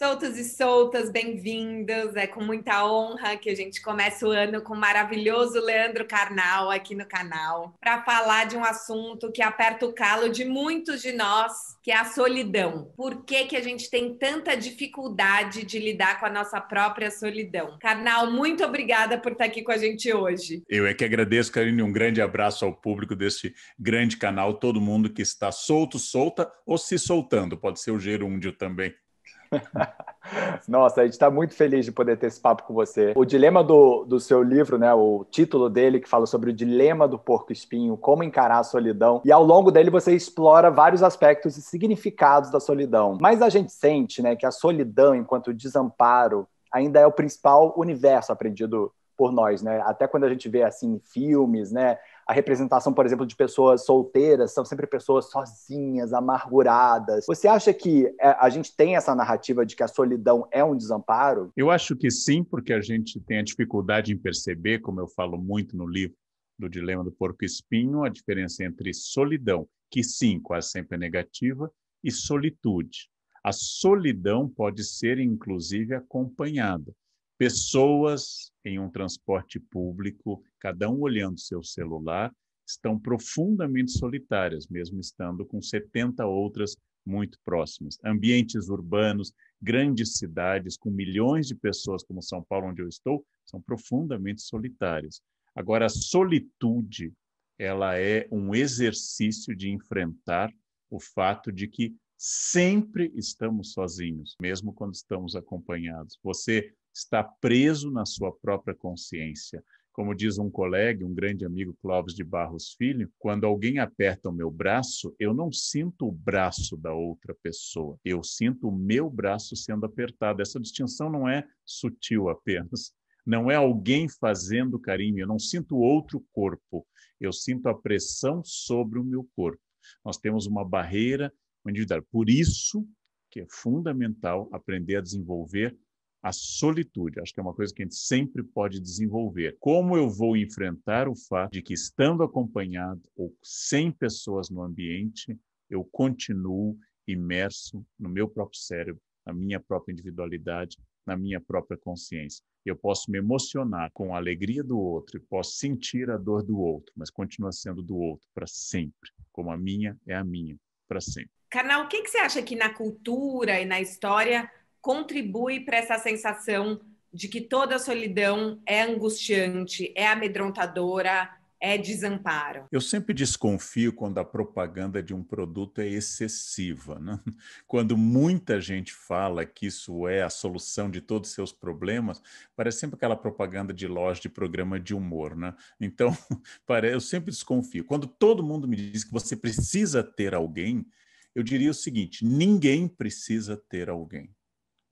Soltos e soltas, bem-vindos. É com muita honra que a gente começa o ano com o maravilhoso Leandro Carnal aqui no canal para falar de um assunto que aperta o calo de muitos de nós, que é a solidão. Por que, que a gente tem tanta dificuldade de lidar com a nossa própria solidão? Carnal, muito obrigada por estar aqui com a gente hoje. Eu é que agradeço, Karine. Um grande abraço ao público deste grande canal, todo mundo que está solto, solta ou se soltando. Pode ser o gerúndio também. Nossa, a gente está muito feliz de poder ter esse papo com você. O dilema do, do seu livro, né? O título dele, que fala sobre o dilema do porco-espinho, como encarar a solidão. E ao longo dele você explora vários aspectos e significados da solidão. Mas a gente sente, né, que a solidão, enquanto desamparo, ainda é o principal universo aprendido por nós, né? Até quando a gente vê assim filmes, né? A representação, por exemplo, de pessoas solteiras são sempre pessoas sozinhas, amarguradas. Você acha que é, a gente tem essa narrativa de que a solidão é um desamparo? Eu acho que sim, porque a gente tem a dificuldade em perceber, como eu falo muito no livro do Dilema do Porco Espinho, a diferença entre solidão, que sim, quase sempre é negativa, e solitude. A solidão pode ser, inclusive, acompanhada. Pessoas em um transporte público, cada um olhando seu celular, estão profundamente solitárias, mesmo estando com 70 outras muito próximas. Ambientes urbanos, grandes cidades com milhões de pessoas, como São Paulo, onde eu estou, são profundamente solitárias. Agora, a solitude ela é um exercício de enfrentar o fato de que sempre estamos sozinhos, mesmo quando estamos acompanhados. Você está preso na sua própria consciência. Como diz um colega, um grande amigo Clóvis de Barros Filho, quando alguém aperta o meu braço, eu não sinto o braço da outra pessoa, eu sinto o meu braço sendo apertado. Essa distinção não é sutil apenas. Não é alguém fazendo carinho, eu não sinto outro corpo, eu sinto a pressão sobre o meu corpo. Nós temos uma barreira individual. Por isso que é fundamental aprender a desenvolver a solitude. Acho que é uma coisa que a gente sempre pode desenvolver. Como eu vou enfrentar o fato de que, estando acompanhado ou sem pessoas no ambiente, eu continuo imerso no meu próprio cérebro, na minha própria individualidade, na minha própria consciência. Eu posso me emocionar com a alegria do outro, eu posso sentir a dor do outro, mas continua sendo do outro para sempre, como a minha é a minha para sempre. Canal, o que, que você acha que na cultura e na história contribui para essa sensação de que toda solidão é angustiante, é amedrontadora, é desamparo. Eu sempre desconfio quando a propaganda de um produto é excessiva. Né? Quando muita gente fala que isso é a solução de todos os seus problemas, parece sempre aquela propaganda de loja de programa de humor. Né? Então, eu sempre desconfio. Quando todo mundo me diz que você precisa ter alguém, eu diria o seguinte: ninguém precisa ter alguém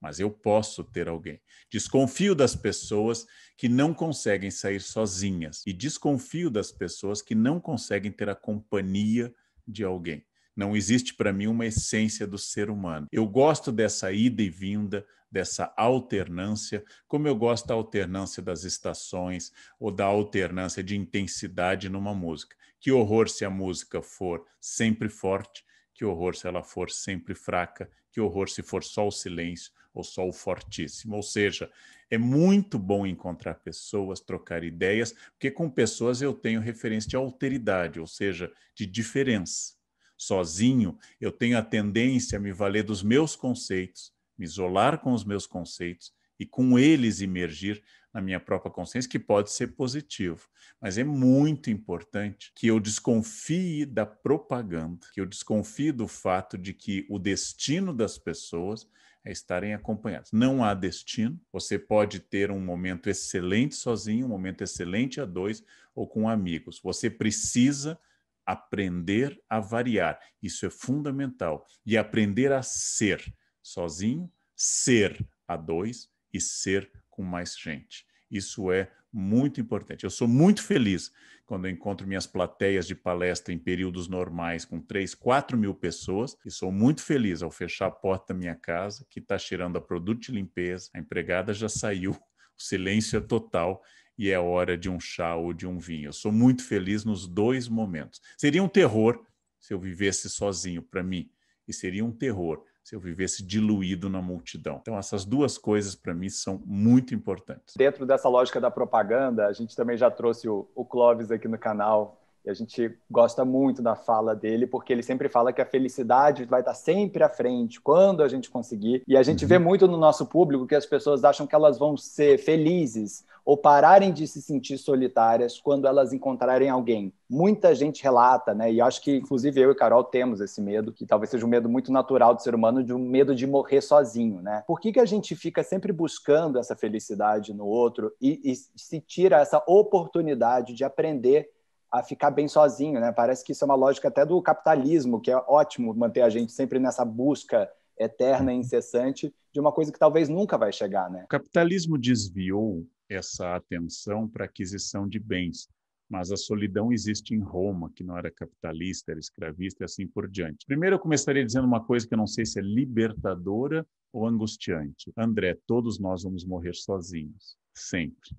mas eu posso ter alguém. Desconfio das pessoas que não conseguem sair sozinhas e desconfio das pessoas que não conseguem ter a companhia de alguém. Não existe para mim uma essência do ser humano. Eu gosto dessa ida e vinda, dessa alternância, como eu gosto da alternância das estações ou da alternância de intensidade numa música. Que horror se a música for sempre forte, que horror se ela for sempre fraca, que horror se for só o silêncio ou só o fortíssimo. Ou seja, é muito bom encontrar pessoas, trocar ideias, porque com pessoas eu tenho referência de alteridade, ou seja, de diferença. Sozinho, eu tenho a tendência a me valer dos meus conceitos, me isolar com os meus conceitos e com eles emergir na minha própria consciência, que pode ser positivo. Mas é muito importante que eu desconfie da propaganda, que eu desconfie do fato de que o destino das pessoas é estarem acompanhados. Não há destino, você pode ter um momento excelente sozinho, um momento excelente a dois ou com amigos. Você precisa aprender a variar, isso é fundamental. E aprender a ser sozinho, ser a dois e ser com mais gente. Isso é muito importante. Eu sou muito feliz quando eu encontro minhas plateias de palestra em períodos normais com 3, 4 mil pessoas e sou muito feliz ao fechar a porta da minha casa, que está cheirando a produto de limpeza, a empregada já saiu, o silêncio é total e é hora de um chá ou de um vinho. Eu sou muito feliz nos dois momentos. Seria um terror se eu vivesse sozinho para mim e seria um terror se eu vivesse diluído na multidão. Então, essas duas coisas, para mim, são muito importantes. Dentro dessa lógica da propaganda, a gente também já trouxe o, o Clóvis aqui no canal e a gente gosta muito da fala dele, porque ele sempre fala que a felicidade vai estar sempre à frente, quando a gente conseguir. E a gente uhum. vê muito no nosso público que as pessoas acham que elas vão ser felizes ou pararem de se sentir solitárias quando elas encontrarem alguém. Muita gente relata, né? E acho que, inclusive, eu e Carol temos esse medo, que talvez seja um medo muito natural do ser humano, de um medo de morrer sozinho, né? Por que, que a gente fica sempre buscando essa felicidade no outro e, e se tira essa oportunidade de aprender a ficar bem sozinho, né? Parece que isso é uma lógica até do capitalismo, que é ótimo manter a gente sempre nessa busca eterna e uhum. incessante de uma coisa que talvez nunca vai chegar, né? O capitalismo desviou essa atenção para aquisição de bens, mas a solidão existe em Roma, que não era capitalista, era escravista e assim por diante. Primeiro eu começaria dizendo uma coisa que eu não sei se é libertadora ou angustiante. André, todos nós vamos morrer sozinhos, sempre.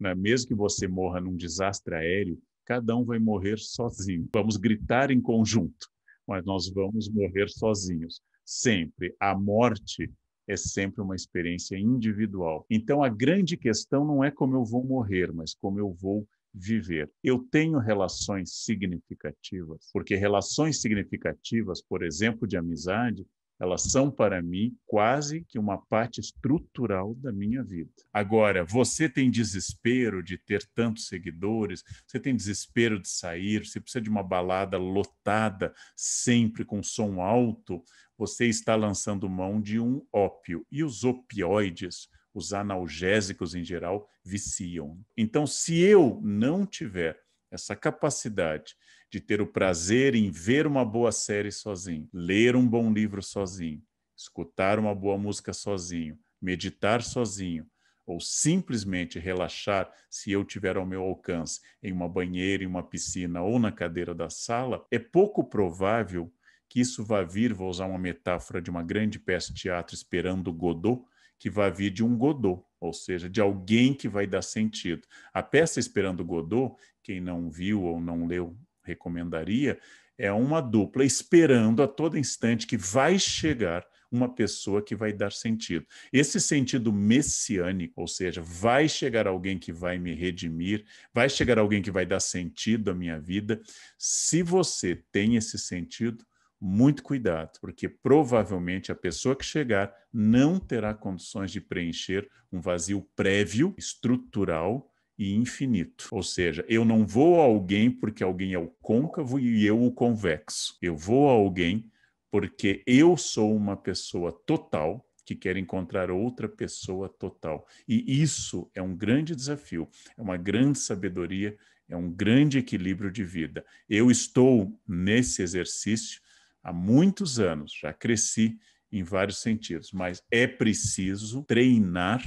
Né? Mesmo que você morra num desastre aéreo, cada um vai morrer sozinho. Vamos gritar em conjunto, mas nós vamos morrer sozinhos. Sempre. A morte é sempre uma experiência individual. Então, a grande questão não é como eu vou morrer, mas como eu vou viver. Eu tenho relações significativas, porque relações significativas, por exemplo, de amizade, elas são para mim quase que uma parte estrutural da minha vida. Agora, você tem desespero de ter tantos seguidores, você tem desespero de sair, você precisa de uma balada lotada, sempre com som alto, você está lançando mão de um ópio. E os opioides, os analgésicos em geral, viciam. Então, se eu não tiver essa capacidade de ter o prazer em ver uma boa série sozinho, ler um bom livro sozinho, escutar uma boa música sozinho, meditar sozinho, ou simplesmente relaxar, se eu tiver ao meu alcance, em uma banheira, em uma piscina ou na cadeira da sala, é pouco provável que isso vá vir, vou usar uma metáfora de uma grande peça de teatro esperando Godot, que vá vir de um Godot ou seja, de alguém que vai dar sentido. A peça Esperando Godot, quem não viu ou não leu, recomendaria, é uma dupla esperando a todo instante que vai chegar uma pessoa que vai dar sentido. Esse sentido messiânico, ou seja, vai chegar alguém que vai me redimir, vai chegar alguém que vai dar sentido à minha vida. Se você tem esse sentido, muito cuidado, porque provavelmente a pessoa que chegar não terá condições de preencher um vazio prévio, estrutural e infinito. Ou seja, eu não vou a alguém porque alguém é o côncavo e eu o convexo. Eu vou a alguém porque eu sou uma pessoa total que quer encontrar outra pessoa total. E isso é um grande desafio, é uma grande sabedoria, é um grande equilíbrio de vida. Eu estou nesse exercício há muitos anos, já cresci em vários sentidos, mas é preciso treinar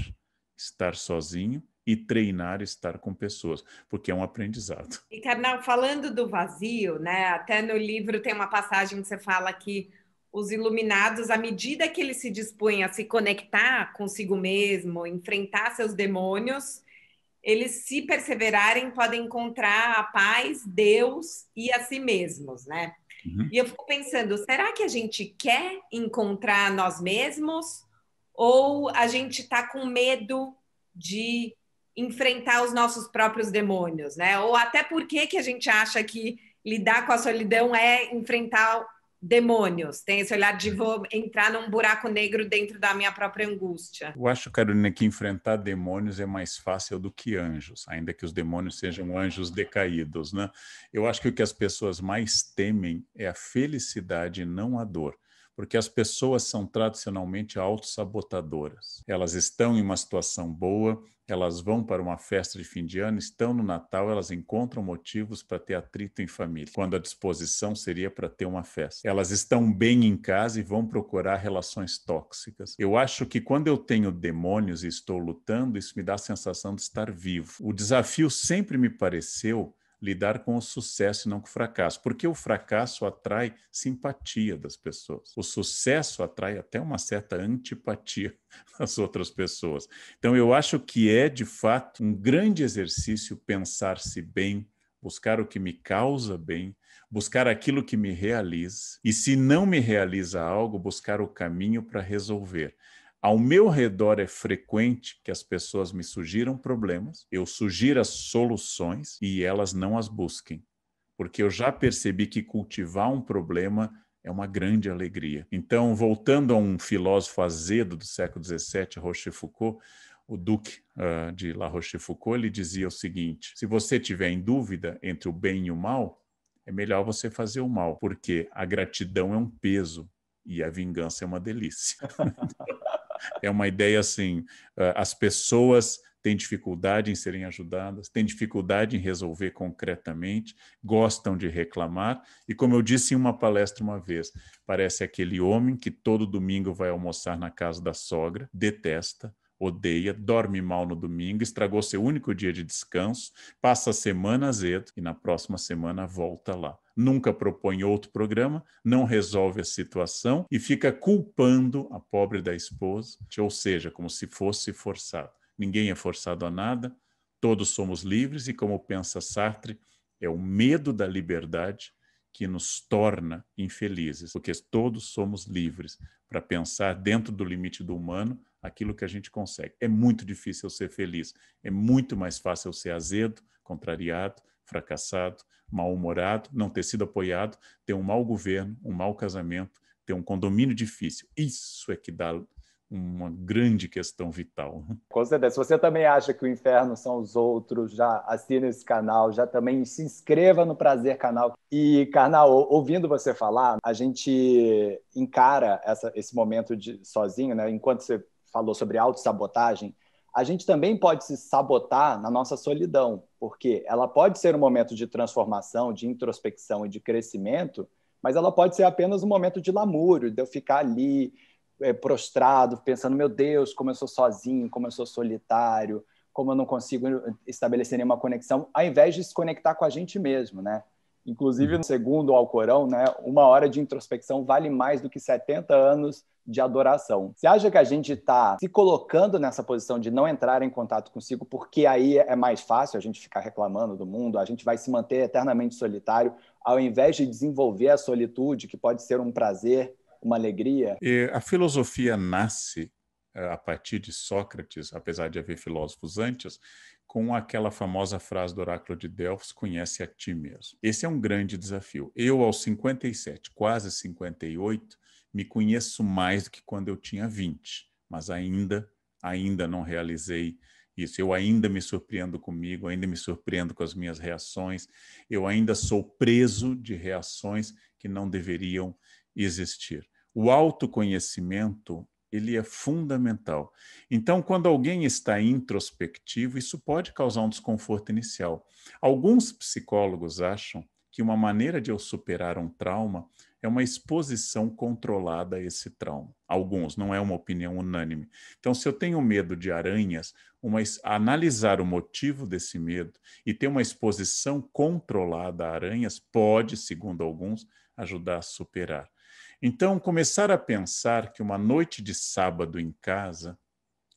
estar sozinho e treinar estar com pessoas, porque é um aprendizado. E Carnal, falando do vazio, né? Até no livro tem uma passagem que você fala que os iluminados, à medida que eles se dispõem a se conectar consigo mesmo, enfrentar seus demônios, eles se perseverarem podem encontrar a paz, Deus e a si mesmos, né? Uhum. E eu fico pensando, será que a gente quer encontrar nós mesmos ou a gente está com medo de enfrentar os nossos próprios demônios, né? Ou até por que que a gente acha que lidar com a solidão é enfrentar demônios, tem esse olhar de vou entrar num buraco negro dentro da minha própria angústia. Eu acho, Carolina, que enfrentar demônios é mais fácil do que anjos, ainda que os demônios sejam anjos decaídos, né? Eu acho que o que as pessoas mais temem é a felicidade, não a dor porque as pessoas são tradicionalmente autossabotadoras. Elas estão em uma situação boa, elas vão para uma festa de fim de ano, estão no Natal, elas encontram motivos para ter atrito em família, quando a disposição seria para ter uma festa. Elas estão bem em casa e vão procurar relações tóxicas. Eu acho que quando eu tenho demônios e estou lutando, isso me dá a sensação de estar vivo. O desafio sempre me pareceu lidar com o sucesso e não com o fracasso, porque o fracasso atrai simpatia das pessoas. O sucesso atrai até uma certa antipatia das outras pessoas. Então, eu acho que é, de fato, um grande exercício pensar-se bem, buscar o que me causa bem, buscar aquilo que me realiza, e se não me realiza algo, buscar o caminho para resolver. Ao meu redor é frequente que as pessoas me sugiram problemas, eu sugiro as soluções e elas não as busquem, porque eu já percebi que cultivar um problema é uma grande alegria. Então, voltando a um filósofo azedo do século XVII, Rochefoucauld, o Duque uh, de La Rochefoucauld, ele dizia o seguinte: se você tiver em dúvida entre o bem e o mal, é melhor você fazer o mal, porque a gratidão é um peso e a vingança é uma delícia. é uma ideia assim: eh, as pessoas têm dificuldade em serem ajudadas, têm dificuldade em resolver concretamente, gostam de reclamar. E como eu disse em uma palestra uma vez, parece aquele homem que todo domingo vai almoçar na casa da sogra, detesta, odeia, dorme mal no domingo, estragou seu único dia de descanso, passa a semana azedo e na próxima semana volta lá. Nunca propõe outro programa, não resolve a situação e fica culpando a pobre da esposa, ou seja, como se fosse forçado. Ninguém é forçado a nada, todos somos livres e, como pensa Sartre, é o medo da liberdade que nos torna infelizes, porque todos somos livres para pensar dentro do limite do humano aquilo que a gente consegue. É muito difícil ser feliz, é muito mais fácil ser azedo, contrariado, fracassado, mal-humorado, não ter sido apoiado, ter um mau governo, um mau casamento, ter um condomínio difícil. Isso é que dá uma grande questão vital. Com certeza. Se você também acha que o inferno são os outros, já assina esse canal, já também se inscreva no Prazer Canal. E, Carnal, ouvindo você falar, a gente encara essa, esse momento de sozinho, né? Enquanto você falou sobre autossabotagem, a gente também pode se sabotar na nossa solidão, porque ela pode ser um momento de transformação, de introspecção e de crescimento, mas ela pode ser apenas um momento de lamúrio, de eu ficar ali é, prostrado, pensando, meu Deus, como eu sou sozinho, como eu sou solitário, como eu não consigo estabelecer nenhuma conexão, ao invés de se conectar com a gente mesmo, né? Inclusive, uhum. segundo o Alcorão, né, uma hora de introspecção vale mais do que 70 anos de adoração. Você acha que a gente está se colocando nessa posição de não entrar em contato consigo porque aí é mais fácil a gente ficar reclamando do mundo, a gente vai se manter eternamente solitário, ao invés de desenvolver a solitude, que pode ser um prazer uma alegria. E a filosofia nasce eh, a partir de Sócrates, apesar de haver filósofos antes, com aquela famosa frase do oráculo de Delfos, conhece a ti mesmo. Esse é um grande desafio. Eu, aos 57, quase 58, me conheço mais do que quando eu tinha 20, mas ainda, ainda não realizei isso. Eu ainda me surpreendo comigo, ainda me surpreendo com as minhas reações, eu ainda sou preso de reações que não deveriam existir. O autoconhecimento ele é fundamental. Então, quando alguém está introspectivo, isso pode causar um desconforto inicial. Alguns psicólogos acham que uma maneira de eu superar um trauma é uma exposição controlada a esse trauma. Alguns, não é uma opinião unânime. Então, se eu tenho medo de aranhas, uma, analisar o motivo desse medo e ter uma exposição controlada a aranhas pode, segundo alguns, ajudar a superar. Então, começar a pensar que uma noite de sábado em casa,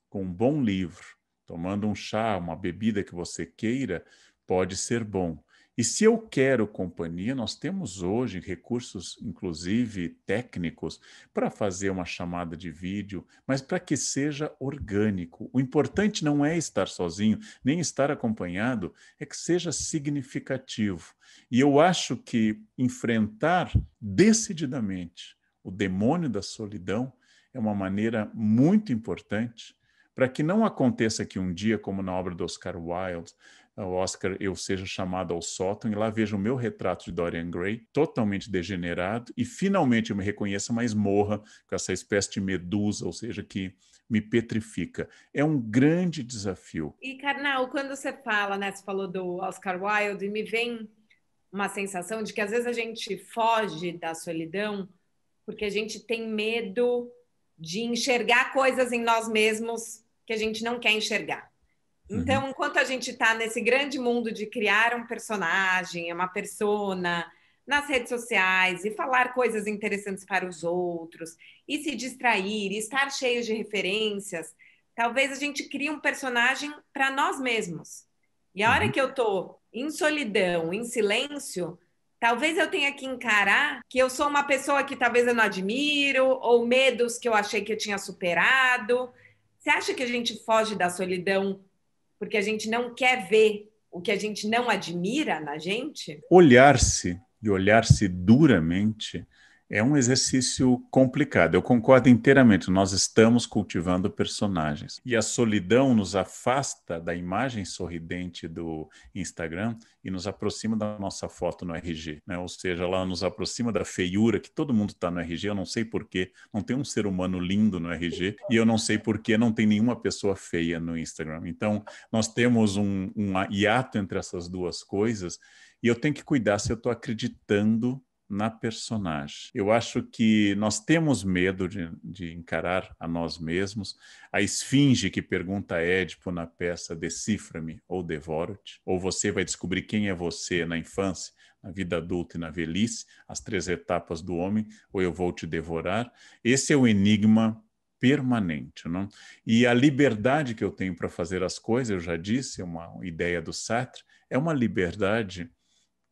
com um bom livro, tomando um chá, uma bebida que você queira, pode ser bom. E se eu quero companhia, nós temos hoje recursos, inclusive técnicos, para fazer uma chamada de vídeo, mas para que seja orgânico. O importante não é estar sozinho, nem estar acompanhado, é que seja significativo. E eu acho que enfrentar decididamente o demônio da solidão é uma maneira muito importante para que não aconteça que um dia, como na obra do Oscar Wilde, o Oscar eu seja chamado ao sótão e lá veja o meu retrato de Dorian Gray, totalmente degenerado, e finalmente eu me reconheça, mas morra com essa espécie de medusa, ou seja, que me petrifica. É um grande desafio. E, Karnal, quando você fala, né, você falou do Oscar Wilde, e me vem uma sensação de que às vezes a gente foge da solidão porque a gente tem medo de enxergar coisas em nós mesmos que a gente não quer enxergar. Então, uhum. enquanto a gente está nesse grande mundo de criar um personagem, uma persona, nas redes sociais e falar coisas interessantes para os outros e se distrair, e estar cheio de referências, talvez a gente crie um personagem para nós mesmos. E a hora uhum. que eu estou em solidão, em silêncio, talvez eu tenha que encarar que eu sou uma pessoa que talvez eu não admiro ou medos que eu achei que eu tinha superado. Você acha que a gente foge da solidão porque a gente não quer ver o que a gente não admira na gente? Olhar-se e olhar-se duramente é um exercício complicado. Eu concordo inteiramente. Nós estamos cultivando personagens. E a solidão nos afasta da imagem sorridente do Instagram e nos aproxima da nossa foto no RG. Né? Ou seja, ela nos aproxima da feiura, que todo mundo está no RG. Eu não sei porquê. Não tem um ser humano lindo no RG. E eu não sei porquê não tem nenhuma pessoa feia no Instagram. Então, nós temos um, um hiato entre essas duas coisas. E eu tenho que cuidar se eu estou acreditando na personagem. Eu acho que nós temos medo de, de, encarar a nós mesmos. A esfinge que pergunta a Édipo na peça Decifra-me ou Devora-te, ou você vai descobrir quem é você na infância, na vida adulta e na velhice, as três etapas do homem, ou eu vou te devorar. Esse é o enigma permanente, não? E a liberdade que eu tenho para fazer as coisas, eu já disse, é uma ideia do Sartre, é uma liberdade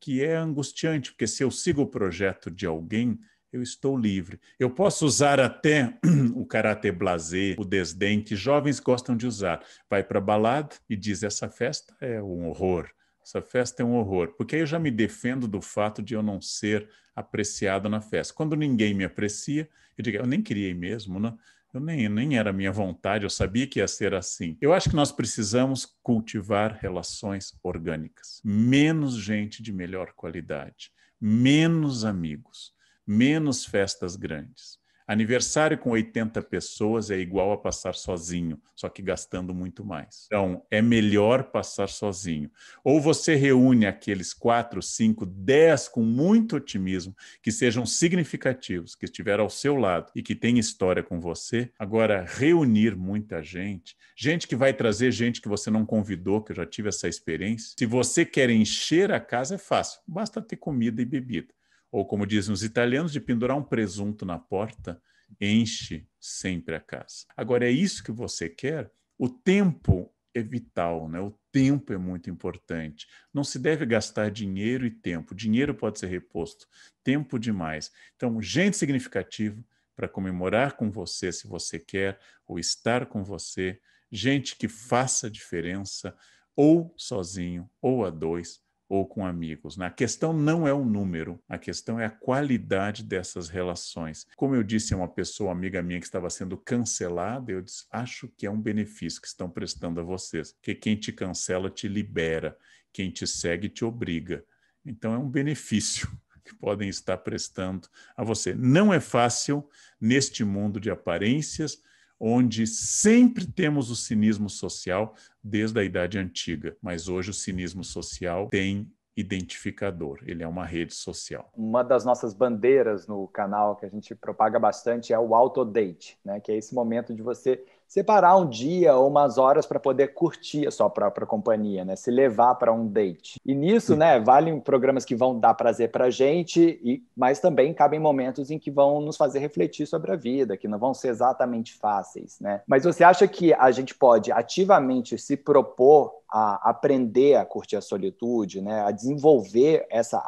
que é angustiante, porque se eu sigo o projeto de alguém, eu estou livre. Eu posso usar até o caráter blazer, o desdém que jovens gostam de usar. Vai para balada e diz: essa festa é um horror. Essa festa é um horror, porque aí eu já me defendo do fato de eu não ser apreciado na festa. Quando ninguém me aprecia, eu digo, eu nem queria ir mesmo, né? Eu nem, nem era minha vontade, eu sabia que ia ser assim. Eu acho que nós precisamos cultivar relações orgânicas. Menos gente de melhor qualidade, menos amigos, menos festas grandes. Aniversário com 80 pessoas é igual a passar sozinho, só que gastando muito mais. Então, é melhor passar sozinho. Ou você reúne aqueles 4, 5, 10 com muito otimismo, que sejam significativos, que estiver ao seu lado e que têm história com você. Agora, reunir muita gente, gente que vai trazer gente que você não convidou, que eu já tive essa experiência. Se você quer encher a casa, é fácil, basta ter comida e bebida ou como dizem os italianos, de pendurar um presunto na porta, enche sempre a casa. Agora, é isso que você quer? O tempo é vital, né? O tempo é muito importante. Não se deve gastar dinheiro e tempo. Dinheiro pode ser reposto, tempo demais. Então, gente significativa para comemorar com você, se você quer, ou estar com você, gente que faça diferença, ou sozinho, ou a dois, ou com amigos. Né? A questão não é o número, a questão é a qualidade dessas relações. Como eu disse a uma pessoa, amiga minha, que estava sendo cancelada, eu disse, acho que é um benefício que estão prestando a vocês, que quem te cancela te libera, quem te segue te obriga. Então é um benefício que podem estar prestando a você. Não é fácil neste mundo de aparências, onde sempre temos o cinismo social desde a Idade Antiga, mas hoje o cinismo social tem identificador, ele é uma rede social. Uma das nossas bandeiras no canal que a gente propaga bastante é o auto-date, né? que é esse momento de você separar um dia ou umas horas para poder curtir a sua própria companhia, né? Se levar para um date. E nisso, Sim. né, valem programas que vão dar prazer para a gente, e, mas também cabem momentos em que vão nos fazer refletir sobre a vida, que não vão ser exatamente fáceis, né? Mas você acha que a gente pode ativamente se propor a aprender a curtir a solitude, né? a desenvolver essa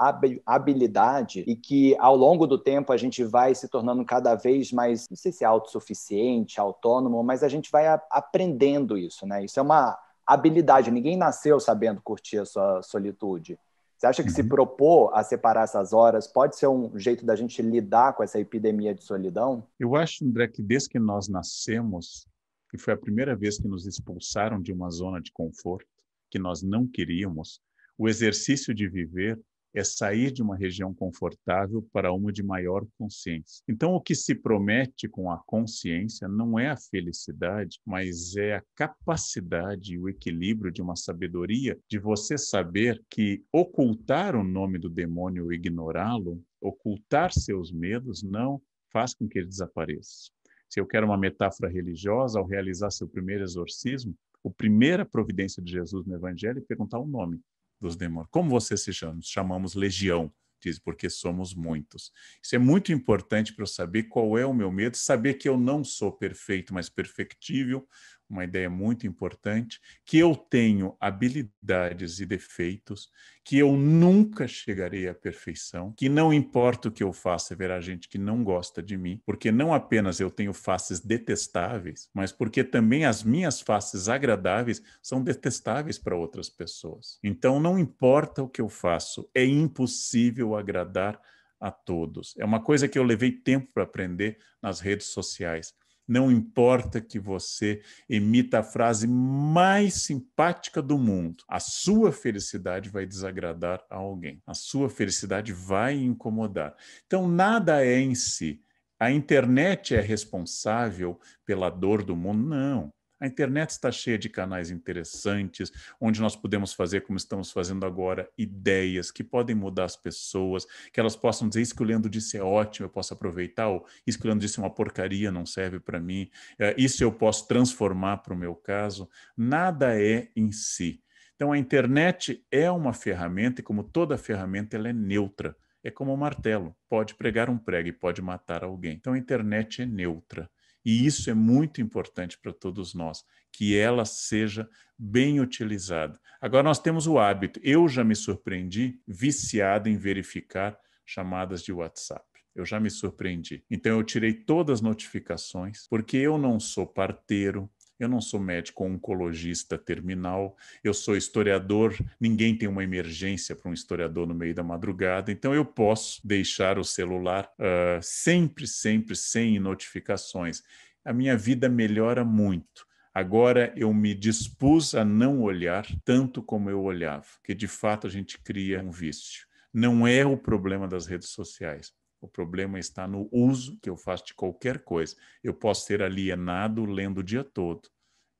habilidade e que ao longo do tempo a gente vai se tornando cada vez mais, não sei se é autossuficiente, autônomo, mas a gente vai aprendendo isso. Né? Isso é uma habilidade, ninguém nasceu sabendo curtir a sua solitude. Você acha que se uhum. propor a separar essas horas pode ser um jeito da gente lidar com essa epidemia de solidão? Eu acho, André, que desde que nós nascemos, e foi a primeira vez que nos expulsaram de uma zona de conforto que nós não queríamos, o exercício de viver é sair de uma região confortável para uma de maior consciência. Então, o que se promete com a consciência não é a felicidade, mas é a capacidade e o equilíbrio de uma sabedoria de você saber que ocultar o nome do demônio ou ignorá-lo, ocultar seus medos, não faz com que ele desapareça. Se eu quero uma metáfora religiosa, ao realizar seu primeiro exorcismo, a primeira providência de Jesus no Evangelho é perguntar o nome dos demônios. Como você se chama? Nos chamamos legião, diz, porque somos muitos. Isso é muito importante para eu saber qual é o meu medo, saber que eu não sou perfeito, mas perfectível, uma ideia muito importante, que eu tenho habilidades e defeitos, que eu nunca chegarei à perfeição, que não importa o que eu faça, haverá gente que não gosta de mim, porque não apenas eu tenho faces detestáveis, mas porque também as minhas faces agradáveis são detestáveis para outras pessoas. Então não importa o que eu faço, é impossível agradar a todos. É uma coisa que eu levei tempo para aprender nas redes sociais não importa que você emita a frase mais simpática do mundo, a sua felicidade vai desagradar a alguém, a sua felicidade vai incomodar. Então, nada é em si. A internet é responsável pela dor do mundo? Não. A internet está cheia de canais interessantes, onde nós podemos fazer, como estamos fazendo agora, ideias que podem mudar as pessoas, que elas possam dizer: isso que o Leandro disse é ótimo, eu posso aproveitar, ou isso que o Leandro disse é uma porcaria, não serve para mim, é, isso eu posso transformar para o meu caso. Nada é em si. Então, a internet é uma ferramenta, e como toda ferramenta, ela é neutra. É como um martelo: pode pregar um prego e pode matar alguém. Então, a internet é neutra. E isso é muito importante para todos nós, que ela seja bem utilizada. Agora, nós temos o hábito, eu já me surpreendi viciado em verificar chamadas de WhatsApp. Eu já me surpreendi. Então, eu tirei todas as notificações, porque eu não sou parteiro, eu não sou médico oncologista terminal, eu sou historiador, ninguém tem uma emergência para um historiador no meio da madrugada, então eu posso deixar o celular uh, sempre, sempre sem notificações. A minha vida melhora muito. Agora eu me dispus a não olhar tanto como eu olhava, que de fato a gente cria um vício. Não é o problema das redes sociais. O problema está no uso que eu faço de qualquer coisa. Eu posso ser alienado lendo o dia todo,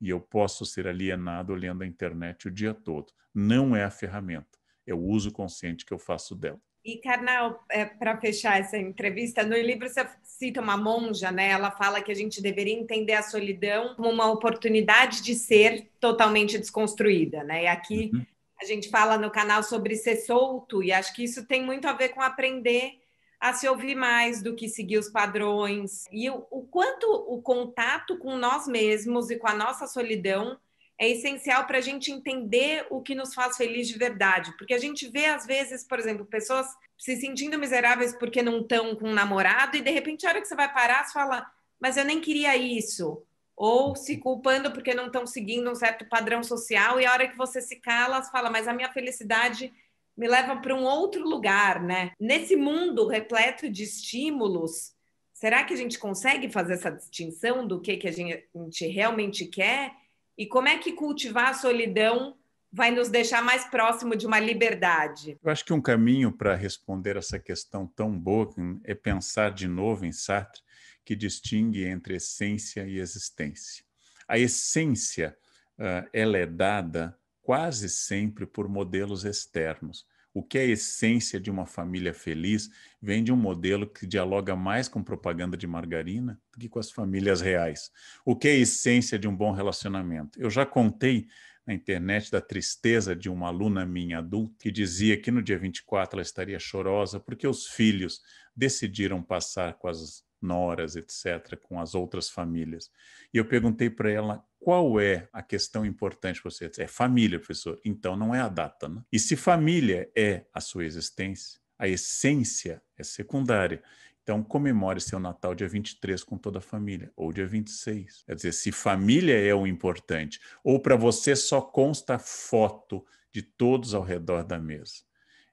e eu posso ser alienado olhando a internet o dia todo. Não é a ferramenta, é o uso consciente que eu faço dela. E, Carnal, é, para fechar essa entrevista, no livro você cita uma monja, né? Ela fala que a gente deveria entender a solidão como uma oportunidade de ser totalmente desconstruída, né? E aqui uhum. a gente fala no canal sobre ser solto, e acho que isso tem muito a ver com aprender a se ouvir mais do que seguir os padrões. E o, o quanto o contato com nós mesmos e com a nossa solidão é essencial para a gente entender o que nos faz feliz de verdade. Porque a gente vê, às vezes, por exemplo, pessoas se sentindo miseráveis porque não estão com um namorado, e de repente, a hora que você vai parar, você fala, mas eu nem queria isso. Ou se uhum. culpando porque não estão seguindo um certo padrão social, e a hora que você se cala, você fala, mas a minha felicidade me leva para um outro lugar, né? Nesse mundo repleto de estímulos, será que a gente consegue fazer essa distinção do que, que a gente realmente quer? E como é que cultivar a solidão vai nos deixar mais próximo de uma liberdade? Eu acho que um caminho para responder essa questão tão boa é pensar de novo em Sartre, que distingue entre essência e existência. A essência, ah, ela é dada quase sempre por modelos externos. O que é a essência de uma família feliz vem de um modelo que dialoga mais com propaganda de margarina do que com as famílias reais. O que é a essência de um bom relacionamento? Eu já contei na internet da tristeza de uma aluna minha adulta que dizia que no dia 24 ela estaria chorosa porque os filhos decidiram passar com as noras, etc., com as outras famílias. E eu perguntei para ela qual é a questão importante para você? É família, professor. Então não é a data, né? E se família é a sua existência, a essência é secundária. Então comemore seu Natal dia 23 com toda a família, ou dia 26. Quer dizer, se família é o importante, ou para você só consta foto de todos ao redor da mesa.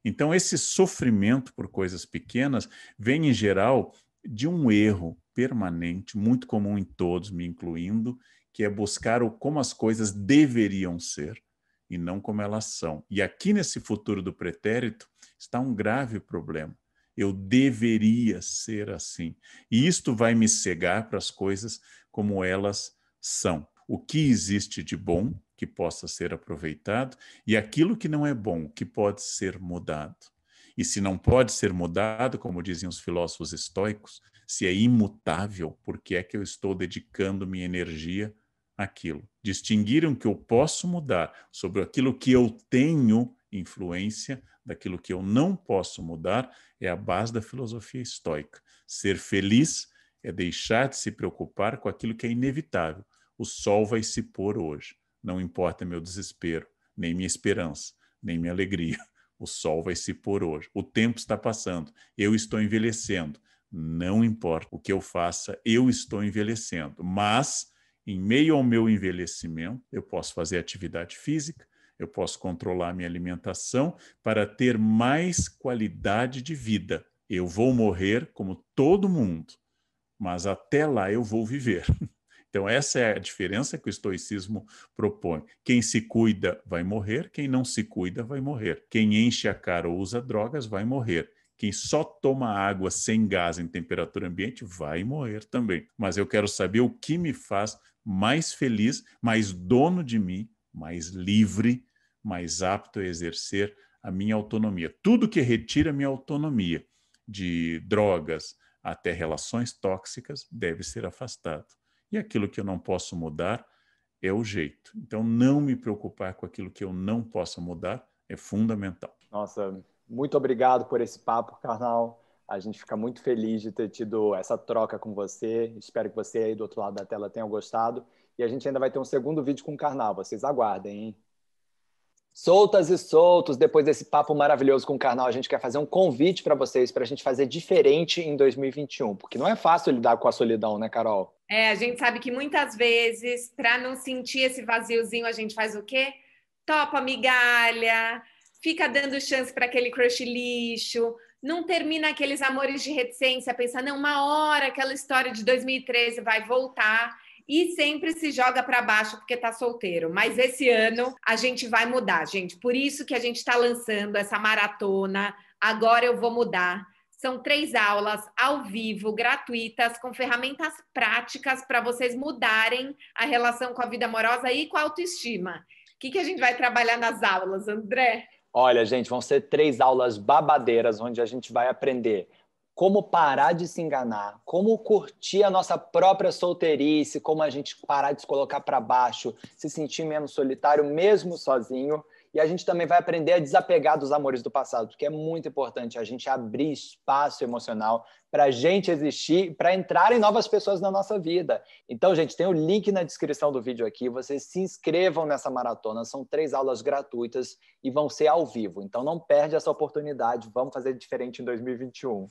Então esse sofrimento por coisas pequenas vem em geral de um erro permanente, muito comum em todos, me incluindo, que é buscar o como as coisas deveriam ser e não como elas são. E aqui nesse futuro do pretérito está um grave problema. Eu deveria ser assim. E isto vai me cegar para as coisas como elas são. O que existe de bom que possa ser aproveitado e aquilo que não é bom que pode ser mudado. E se não pode ser mudado, como dizem os filósofos estoicos, se é imutável, por que é que eu estou dedicando minha energia aquilo. Distinguiram que eu posso mudar sobre aquilo que eu tenho influência, daquilo que eu não posso mudar, é a base da filosofia estoica. Ser feliz é deixar de se preocupar com aquilo que é inevitável. O sol vai se pôr hoje. Não importa meu desespero, nem minha esperança, nem minha alegria. O sol vai se pôr hoje. O tempo está passando. Eu estou envelhecendo. Não importa o que eu faça, eu estou envelhecendo. Mas em meio ao meu envelhecimento, eu posso fazer atividade física, eu posso controlar minha alimentação para ter mais qualidade de vida. Eu vou morrer como todo mundo, mas até lá eu vou viver. Então, essa é a diferença que o estoicismo propõe. Quem se cuida vai morrer, quem não se cuida vai morrer. Quem enche a cara ou usa drogas vai morrer. Quem só toma água sem gás em temperatura ambiente vai morrer também. Mas eu quero saber o que me faz mais feliz, mais dono de mim, mais livre, mais apto a exercer a minha autonomia. Tudo que retira minha autonomia, de drogas até relações tóxicas, deve ser afastado. E aquilo que eu não posso mudar é o jeito. Então, não me preocupar com aquilo que eu não possa mudar é fundamental. Nossa, muito obrigado por esse papo, Carnal. A gente fica muito feliz de ter tido essa troca com você. Espero que você aí do outro lado da tela tenha gostado. E a gente ainda vai ter um segundo vídeo com o Carnal. Vocês aguardem, hein? Soltas e soltos, depois desse papo maravilhoso com o Carnal, a gente quer fazer um convite para vocês para a gente fazer diferente em 2021, porque não é fácil lidar com a solidão, né, Carol? É, a gente sabe que muitas vezes, para não sentir esse vaziozinho, a gente faz o quê? Topa migalha, fica dando chance para aquele crush lixo, não termina aqueles amores de reticência, pensa, não, uma hora aquela história de 2013 vai voltar e sempre se joga para baixo porque tá solteiro. Mas esse ano a gente vai mudar, gente. Por isso que a gente está lançando essa maratona. Agora eu vou mudar. São três aulas ao vivo, gratuitas, com ferramentas práticas para vocês mudarem a relação com a vida amorosa e com a autoestima. O que, que a gente vai trabalhar nas aulas, André? Olha, gente, vão ser três aulas babadeiras onde a gente vai aprender como parar de se enganar, como curtir a nossa própria solteirice, como a gente parar de se colocar para baixo, se sentir menos solitário mesmo sozinho. E a gente também vai aprender a desapegar dos amores do passado, porque é muito importante a gente abrir espaço emocional para a gente existir, para entrarem novas pessoas na nossa vida. Então, gente, tem o link na descrição do vídeo aqui. Vocês se inscrevam nessa maratona. São três aulas gratuitas e vão ser ao vivo. Então, não perde essa oportunidade. Vamos fazer diferente em 2021.